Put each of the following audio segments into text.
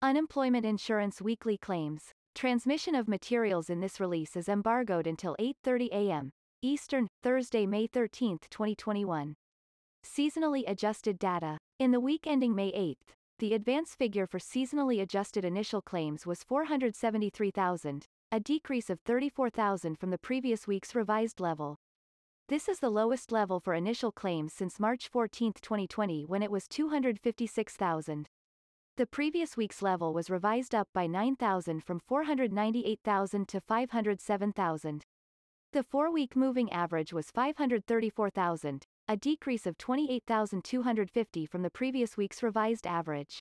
Unemployment insurance weekly claims. Transmission of materials in this release is embargoed until 8:30 a.m. Eastern, Thursday, May 13, 2021. Seasonally adjusted data. In the week ending May 8, the advance figure for seasonally adjusted initial claims was 473,000, a decrease of 34,000 from the previous week's revised level. This is the lowest level for initial claims since March 14, 2020, when it was 256,000. The previous week's level was revised up by 9,000 from 498,000 to 507,000. The four-week moving average was 534,000, a decrease of 28,250 from the previous week's revised average.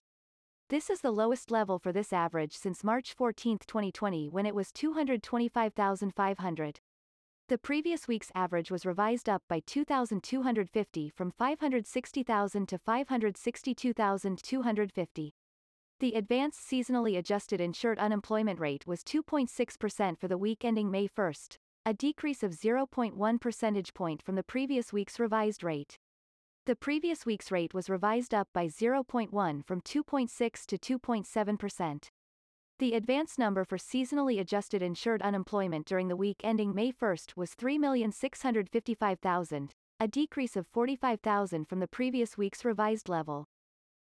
This is the lowest level for this average since March 14, 2020 when it was 225,500. The previous week's average was revised up by 2,250 from 560,000 to 562,250. The advanced seasonally adjusted insured unemployment rate was 2.6% for the week ending May 1, a decrease of 0.1 percentage point from the previous week's revised rate. The previous week's rate was revised up by 0.1 from 2.6 to 2.7%. The advance number for seasonally adjusted insured unemployment during the week ending May 1 was 3,655,000, a decrease of 45,000 from the previous week's revised level.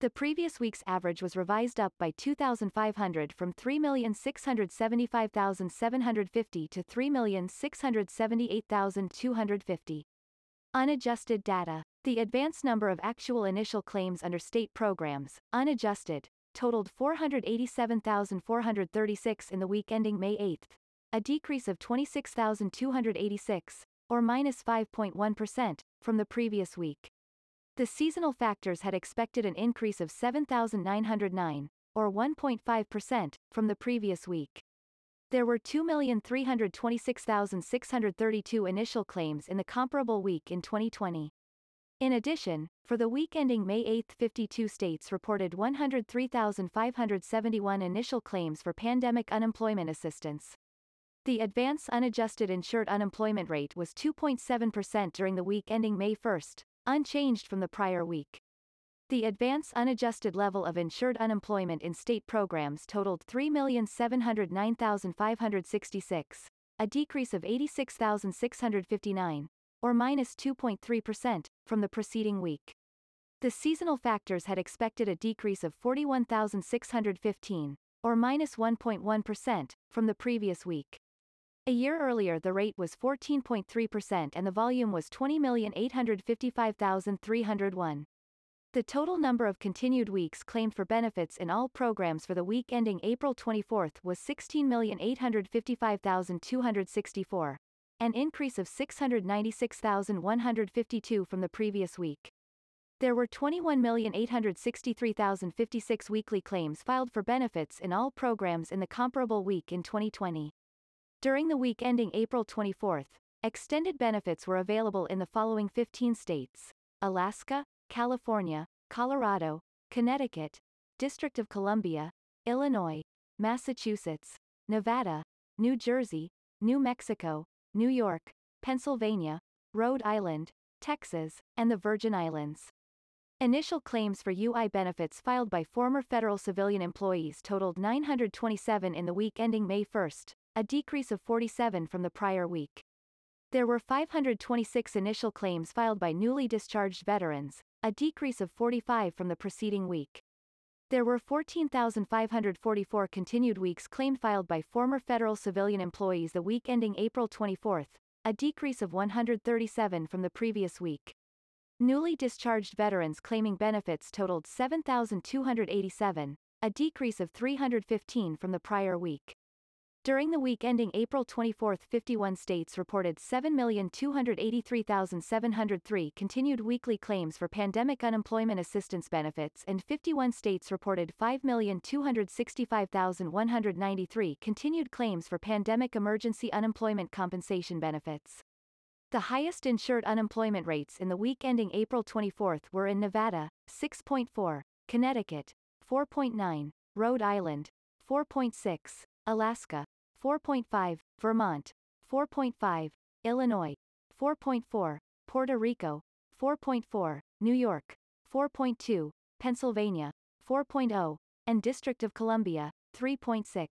The previous week's average was revised up by 2,500 from 3,675,750 to 3,678,250. Unadjusted data. The advance number of actual initial claims under state programs, unadjusted, totaled 487,436 in the week ending May 8, a decrease of 26,286, or minus 5.1%, from the previous week. The seasonal factors had expected an increase of 7,909, or 1.5%, from the previous week. There were 2,326,632 initial claims in the comparable week in 2020. In addition, for the week ending May 8, 52 states reported 103,571 initial claims for pandemic unemployment assistance. The advance unadjusted insured unemployment rate was 2.7% during the week ending May 1, unchanged from the prior week. The advance unadjusted level of insured unemployment in state programs totaled 3,709,566, a decrease of 86,659, or minus 2.3%, from the preceding week. The seasonal factors had expected a decrease of 41,615, or minus 1.1%, from the previous week. A year earlier the rate was 14.3% and the volume was 20,855,301. The total number of continued weeks claimed for benefits in all programs for the week ending April 24 was 16,855,264, an increase of 696,152 from the previous week. There were 21,863,056 weekly claims filed for benefits in all programs in the comparable week in 2020. During the week ending April 24, extended benefits were available in the following 15 states Alaska, California, Colorado, Connecticut, District of Columbia, Illinois, Massachusetts, Nevada, New Jersey, New Mexico, New York, Pennsylvania, Rhode Island, Texas, and the Virgin Islands. Initial claims for UI benefits filed by former federal civilian employees totaled 927 in the week ending May 1, a decrease of 47 from the prior week. There were 526 initial claims filed by newly discharged veterans, a decrease of 45 from the preceding week. There were 14,544 continued weeks claimed filed by former federal civilian employees the week ending April 24, a decrease of 137 from the previous week. Newly discharged veterans claiming benefits totaled 7,287, a decrease of 315 from the prior week. During the week ending April 24, 51 states reported 7,283,703 continued weekly claims for pandemic unemployment assistance benefits and 51 states reported 5,265,193 continued claims for pandemic emergency unemployment compensation benefits. The highest insured unemployment rates in the week ending April 24 were in Nevada, 6.4, Connecticut, 4.9, Rhode Island, 4.6, Alaska, 4.5, Vermont, 4.5, Illinois, 4.4, Puerto Rico, 4.4, New York, 4.2, Pennsylvania, 4.0, and District of Columbia, 3.6.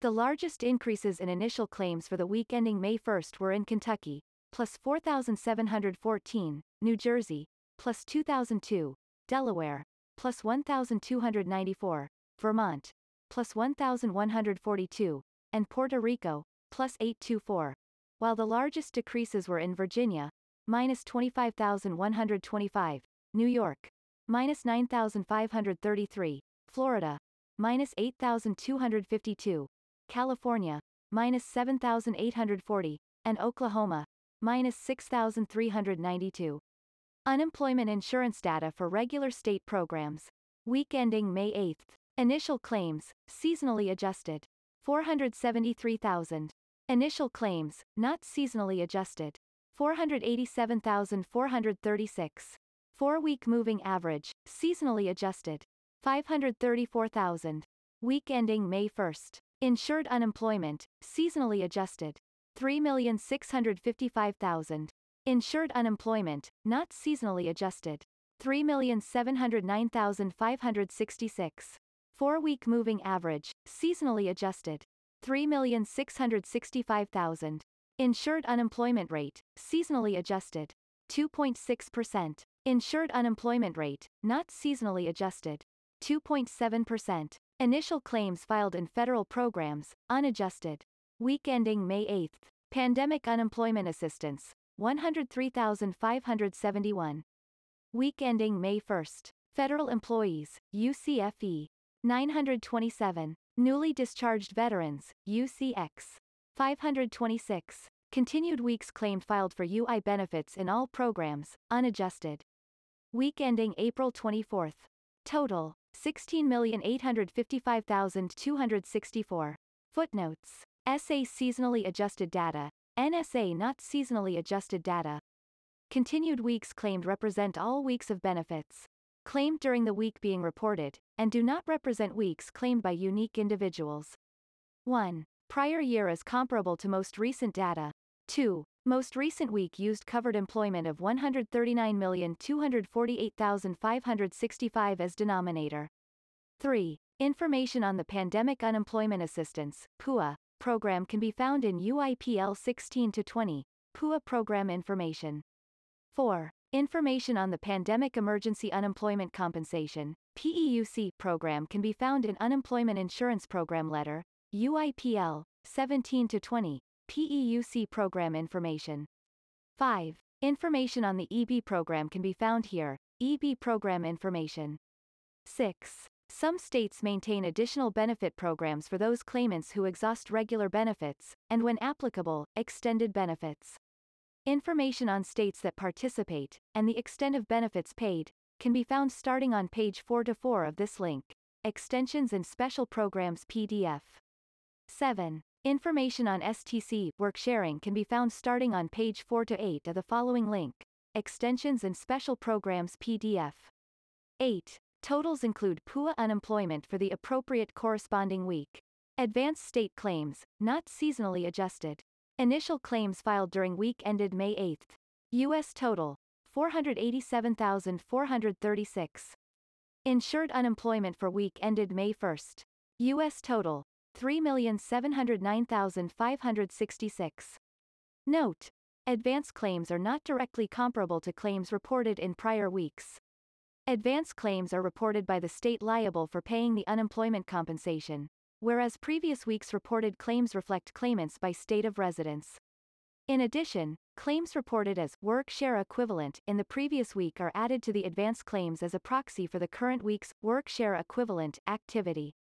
The largest increases in initial claims for the week ending May 1 were in Kentucky, plus 4,714, New Jersey, plus 2,002, Delaware, plus 1,294, Vermont, plus 1,142, and Puerto Rico, plus 824, while the largest decreases were in Virginia, minus 25,125, New York, minus 9,533, Florida, minus 8,252, California, minus 7,840, and Oklahoma, minus 6,392. Unemployment insurance data for regular state programs. Week ending May 8th. Initial claims, seasonally adjusted. 473,000. Initial claims, not seasonally adjusted. 487,436. Four-week moving average, seasonally adjusted. 534,000. Week ending May 1st. Insured unemployment, seasonally adjusted. 3,655,000. Insured unemployment, not seasonally adjusted. 3,709,566. Four-week moving average, seasonally adjusted 3,665,000. Insured unemployment rate, seasonally adjusted 2.6%. Insured unemployment rate, not seasonally adjusted 2.7%. Initial claims filed in federal programs, unadjusted. Week ending May eighth. Pandemic unemployment assistance, 103,571. Week ending May first. Federal employees, UCFE, 927. Newly discharged veterans, UCX. 526. Continued weeks claimed filed for UI benefits in all programs, unadjusted. Week ending April 24. Total, 16,855,264. Footnotes. SA seasonally adjusted data, NSA not seasonally adjusted data. Continued weeks claimed represent all weeks of benefits claimed during the week being reported, and do not represent weeks claimed by unique individuals. 1. Prior year is comparable to most recent data. 2. Most recent week used covered employment of 139,248,565 as denominator. 3. Information on the Pandemic Unemployment Assistance PUA, program can be found in UIPL 16 to 20, PUA program information. 4. Information on the Pandemic Emergency Unemployment Compensation PEUC program can be found in Unemployment Insurance Program Letter, UIPL, 17 to 20, PEUC program information. 5. Information on the EB program can be found here, EB program information. 6. Some states maintain additional benefit programs for those claimants who exhaust regular benefits, and when applicable, extended benefits. Information on states that participate, and the extent of benefits paid, can be found starting on page 4 to 4 of this link. Extensions and Special Programs PDF. 7. Information on STC work sharing can be found starting on page 4 to 8 of the following link. Extensions and Special Programs PDF. 8. Totals include PUA unemployment for the appropriate corresponding week. Advanced state claims, not seasonally adjusted. Initial claims filed during week ended May 8. U.S. total 487,436. Insured unemployment for week ended May 1. U.S. total 3,709,566. Note. Advance claims are not directly comparable to claims reported in prior weeks. Advance claims are reported by the state liable for paying the unemployment compensation whereas previous weeks reported claims reflect claimants by state of residence. In addition, claims reported as work share equivalent in the previous week are added to the advance claims as a proxy for the current week's work share equivalent activity.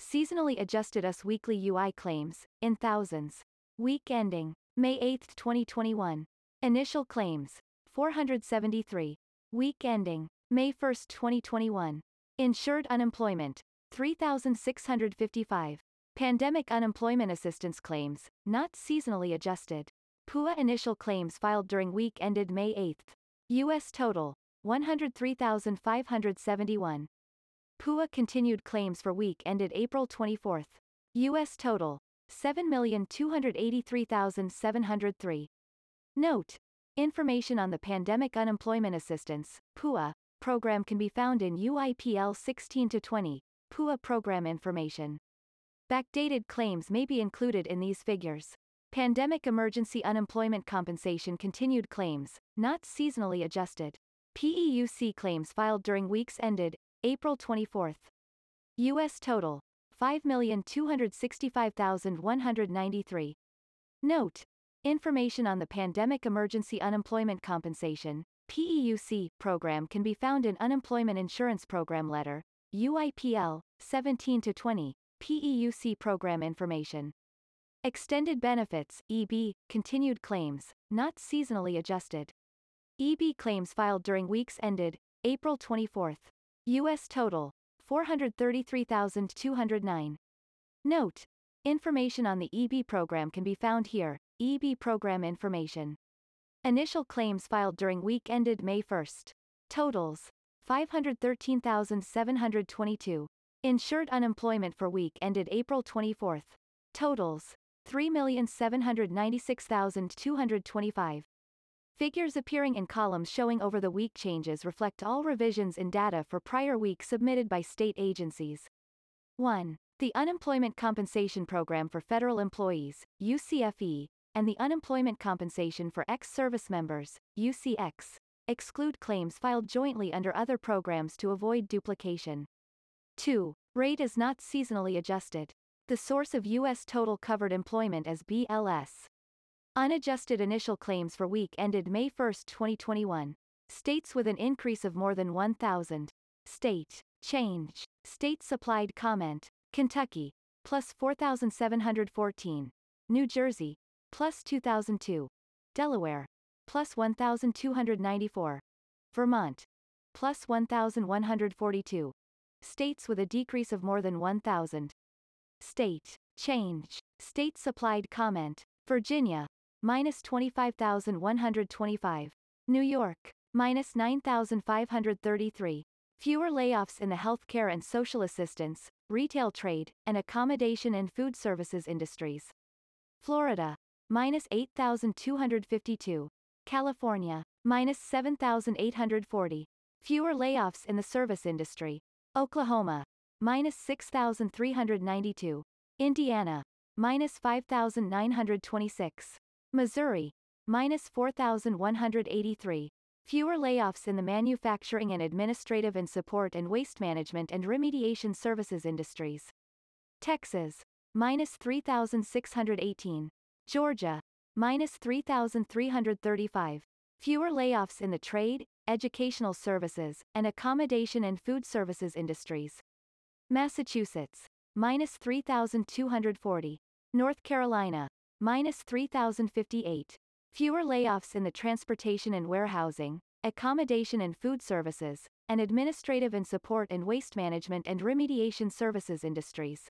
Seasonally adjusted US weekly UI claims, in thousands. Week ending, May 8, 2021. Initial claims, 473. Week ending, May 1, 2021. Insured unemployment, 3,655. Pandemic unemployment assistance claims, not seasonally adjusted. PUA initial claims filed during week ended May 8. U.S. total, 103,571. PUA continued claims for week ended April 24. U.S. total, 7,283,703. Note. Information on the Pandemic Unemployment Assistance, PUA, program can be found in UIPL 16 to 20, PUA program information. Backdated claims may be included in these figures. Pandemic emergency unemployment compensation continued claims, not seasonally adjusted. PEUC claims filed during weeks ended April 24. U.S. total 5,265,193. Note Information on the Pandemic Emergency Unemployment Compensation PEUC program can be found in Unemployment Insurance Program Letter, UIPL 17 to 20 PEUC program information. Extended benefits EB continued claims not seasonally adjusted. EB claims filed during weeks ended April 24th. US total 433,209. Note: Information on the EB program can be found here. EB program information. Initial claims filed during week ended May 1st. Totals 513,722. Insured unemployment for week ended April 24th. Totals 3,796,225. Figures appearing in columns showing over the week changes reflect all revisions in data for prior week submitted by state agencies. 1. The Unemployment Compensation Program for Federal Employees, UCFE, and the Unemployment Compensation for Ex Service Members, UCX, exclude claims filed jointly under other programs to avoid duplication. 2. Rate is not seasonally adjusted. The source of U.S. total covered employment is BLS. Unadjusted initial claims for week ended May 1, 2021. States with an increase of more than 1,000. State. Change. State supplied comment. Kentucky. Plus 4,714. New Jersey. Plus 2,002. Delaware plus 1,294. Vermont, plus 1,142. States with a decrease of more than 1,000. State, change, state supplied comment. Virginia, minus 25,125. New York, minus 9,533. Fewer layoffs in the healthcare and social assistance, retail trade, and accommodation and food services industries. Florida, minus 8,252. California, minus 7,840. Fewer layoffs in the service industry. Oklahoma, minus 6,392. Indiana, minus 5,926. Missouri, minus 4,183. Fewer layoffs in the manufacturing and administrative and support and waste management and remediation services industries. Texas, minus 3,618. Georgia, minus 3,335. Fewer layoffs in the trade, educational services, and accommodation and food services industries. Massachusetts, minus 3,240. North Carolina, minus 3,058. Fewer layoffs in the transportation and warehousing, accommodation and food services, and administrative and support and waste management and remediation services industries.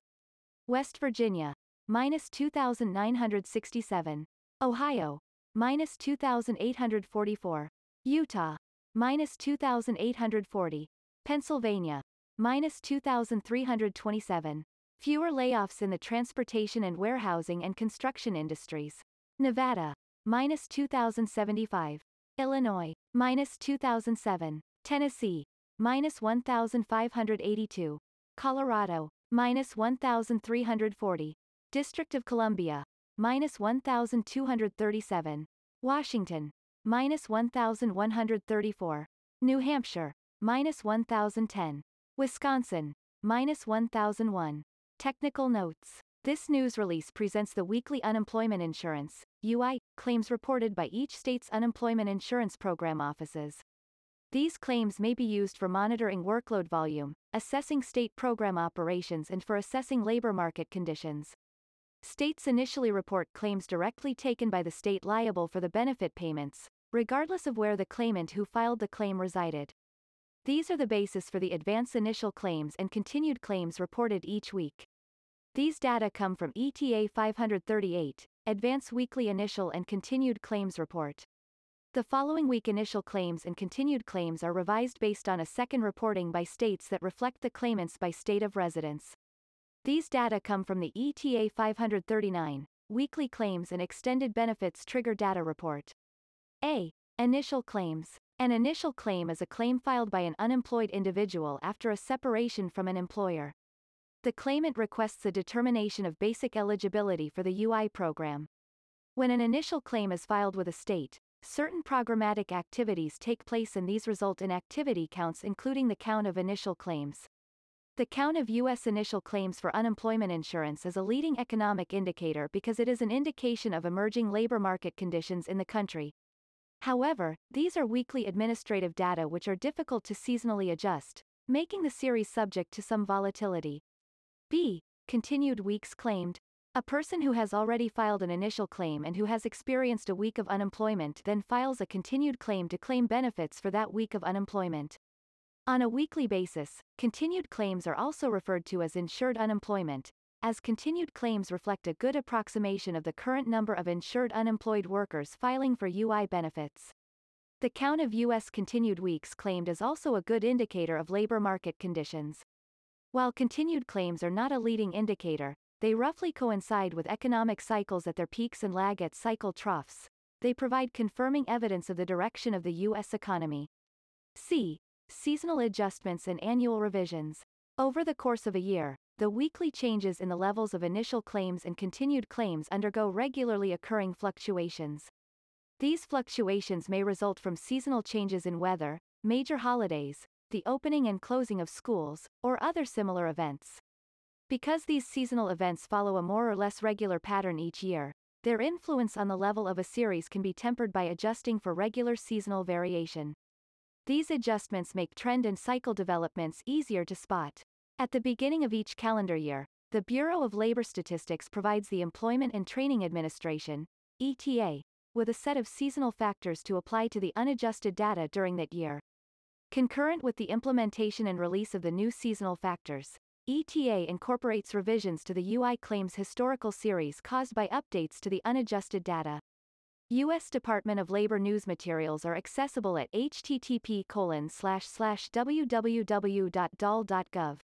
West Virginia, minus 2,967. Ohio. Minus 2,844. Utah. Minus 2,840. Pennsylvania. Minus 2,327. Fewer layoffs in the transportation and warehousing and construction industries. Nevada. Minus 2,075. Illinois. Minus 2,007. Tennessee. Minus 1,582. Colorado. Minus 1,340. District of Columbia minus 1,237. Washington, minus 1,134. New Hampshire, minus 1,010. Wisconsin, minus 1,001. Technical notes. This news release presents the weekly unemployment insurance UI claims reported by each state's unemployment insurance program offices. These claims may be used for monitoring workload volume, assessing state program operations and for assessing labor market conditions. States initially report claims directly taken by the state liable for the benefit payments, regardless of where the claimant who filed the claim resided. These are the basis for the advance initial claims and continued claims reported each week. These data come from ETA 538, Advance Weekly Initial and Continued Claims Report. The following week initial claims and continued claims are revised based on a second reporting by states that reflect the claimants by state of residence. These data come from the ETA 539, Weekly Claims and Extended Benefits Trigger Data Report. A. Initial Claims. An initial claim is a claim filed by an unemployed individual after a separation from an employer. The claimant requests a determination of basic eligibility for the UI program. When an initial claim is filed with a state, certain programmatic activities take place and these result in activity counts including the count of initial claims. The count of U.S. initial claims for unemployment insurance is a leading economic indicator because it is an indication of emerging labor market conditions in the country. However, these are weekly administrative data which are difficult to seasonally adjust, making the series subject to some volatility. B. Continued weeks claimed. A person who has already filed an initial claim and who has experienced a week of unemployment then files a continued claim to claim benefits for that week of unemployment. On a weekly basis, continued claims are also referred to as insured unemployment, as continued claims reflect a good approximation of the current number of insured unemployed workers filing for UI benefits. The count of U.S. continued weeks claimed is also a good indicator of labor market conditions. While continued claims are not a leading indicator, they roughly coincide with economic cycles at their peaks and lag at cycle troughs. They provide confirming evidence of the direction of the U.S. economy. C seasonal adjustments and annual revisions. Over the course of a year, the weekly changes in the levels of initial claims and continued claims undergo regularly occurring fluctuations. These fluctuations may result from seasonal changes in weather, major holidays, the opening and closing of schools, or other similar events. Because these seasonal events follow a more or less regular pattern each year, their influence on the level of a series can be tempered by adjusting for regular seasonal variation. These adjustments make trend and cycle developments easier to spot. At the beginning of each calendar year, the Bureau of Labor Statistics provides the Employment and Training Administration, ETA, with a set of seasonal factors to apply to the unadjusted data during that year. Concurrent with the implementation and release of the new seasonal factors, ETA incorporates revisions to the UI claims historical series caused by updates to the unadjusted data. U.S. Department of Labor news materials are accessible at http www.dal.gov.